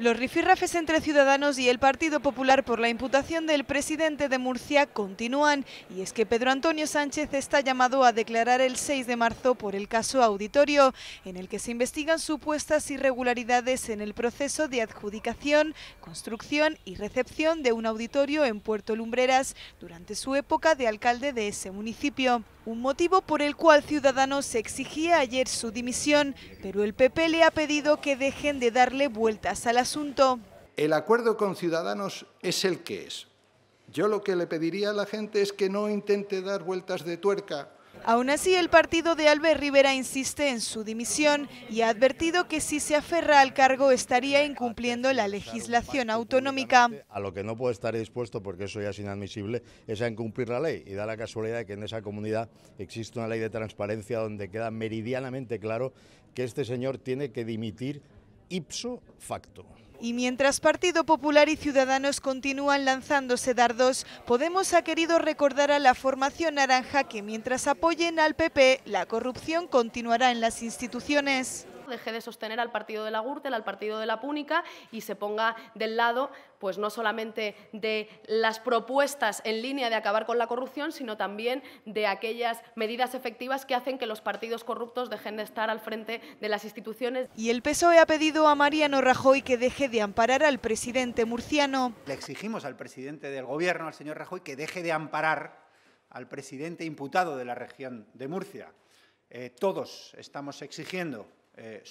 Los rifirrafes entre Ciudadanos y el Partido Popular por la imputación del presidente de Murcia continúan y es que Pedro Antonio Sánchez está llamado a declarar el 6 de marzo por el caso Auditorio, en el que se investigan supuestas irregularidades en el proceso de adjudicación, construcción y recepción de un auditorio en Puerto Lumbreras durante su época de alcalde de ese municipio. Un motivo por el cual Ciudadanos exigía ayer su dimisión, pero el PP le ha pedido que dejen de darle vueltas a las el acuerdo con Ciudadanos es el que es. Yo lo que le pediría a la gente es que no intente dar vueltas de tuerca. Aún así, el partido de Albert Rivera insiste en su dimisión y ha advertido que si se aferra al cargo estaría incumpliendo la legislación autonómica. A lo que no puede estar dispuesto, porque eso ya es inadmisible, es a incumplir la ley. Y da la casualidad de que en esa comunidad existe una ley de transparencia donde queda meridianamente claro que este señor tiene que dimitir ipso facto. Y mientras Partido Popular y Ciudadanos continúan lanzándose dardos, Podemos ha querido recordar a la formación naranja que mientras apoyen al PP, la corrupción continuará en las instituciones deje de sostener al partido de la Gürtel, al partido de la Púnica y se ponga del lado, pues no solamente de las propuestas en línea de acabar con la corrupción, sino también de aquellas medidas efectivas que hacen que los partidos corruptos dejen de estar al frente de las instituciones. Y el PSOE ha pedido a Mariano Rajoy que deje de amparar al presidente murciano. Le exigimos al presidente del Gobierno, al señor Rajoy, que deje de amparar al presidente imputado de la región de Murcia. Eh, todos estamos exigiendo eh,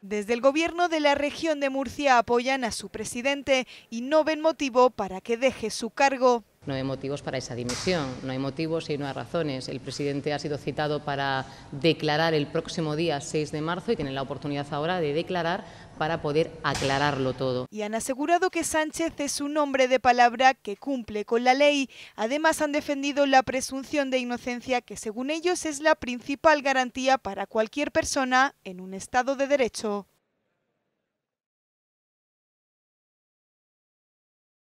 Desde el gobierno de la región de Murcia apoyan a su presidente y no ven motivo para que deje su cargo. No hay motivos para esa dimisión, no hay motivos y no hay razones. El presidente ha sido citado para declarar el próximo día 6 de marzo y tiene la oportunidad ahora de declarar para poder aclararlo todo. Y han asegurado que Sánchez es un hombre de palabra que cumple con la ley. Además han defendido la presunción de inocencia que según ellos es la principal garantía para cualquier persona en un Estado de Derecho.